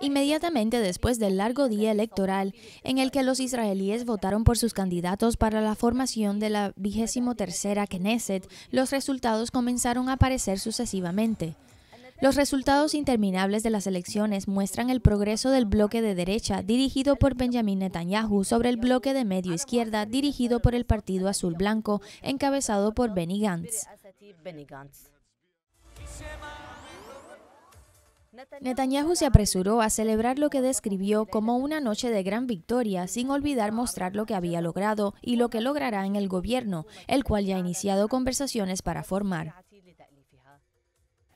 Inmediatamente después del largo día electoral en el que los israelíes votaron por sus candidatos para la formación de la vigésimo tercera Knesset, los resultados comenzaron a aparecer sucesivamente. Los resultados interminables de las elecciones muestran el progreso del bloque de derecha dirigido por Benjamin Netanyahu sobre el bloque de medio izquierda dirigido por el Partido Azul Blanco encabezado por Benny Gantz. Netanyahu se apresuró a celebrar lo que describió como una noche de gran victoria, sin olvidar mostrar lo que había logrado y lo que logrará en el gobierno, el cual ya ha iniciado conversaciones para formar.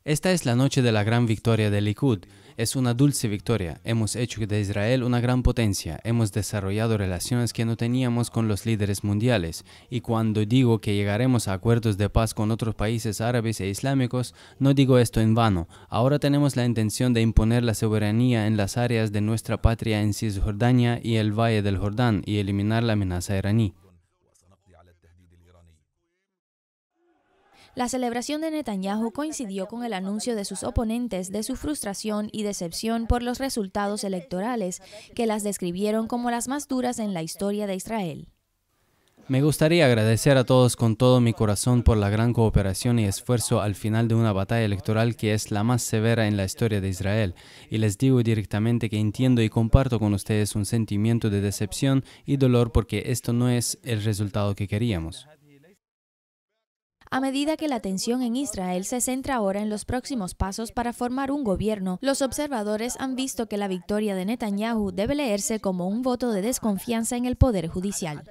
Esta es la noche de la gran victoria de Likud. Es una dulce victoria. Hemos hecho de Israel una gran potencia. Hemos desarrollado relaciones que no teníamos con los líderes mundiales. Y cuando digo que llegaremos a acuerdos de paz con otros países árabes e islámicos, no digo esto en vano. Ahora tenemos la intención de imponer la soberanía en las áreas de nuestra patria en Cisjordania y el Valle del Jordán y eliminar la amenaza iraní. La celebración de Netanyahu coincidió con el anuncio de sus oponentes de su frustración y decepción por los resultados electorales, que las describieron como las más duras en la historia de Israel. Me gustaría agradecer a todos con todo mi corazón por la gran cooperación y esfuerzo al final de una batalla electoral que es la más severa en la historia de Israel, y les digo directamente que entiendo y comparto con ustedes un sentimiento de decepción y dolor porque esto no es el resultado que queríamos. A medida que la atención en Israel se centra ahora en los próximos pasos para formar un gobierno, los observadores han visto que la victoria de Netanyahu debe leerse como un voto de desconfianza en el Poder Judicial.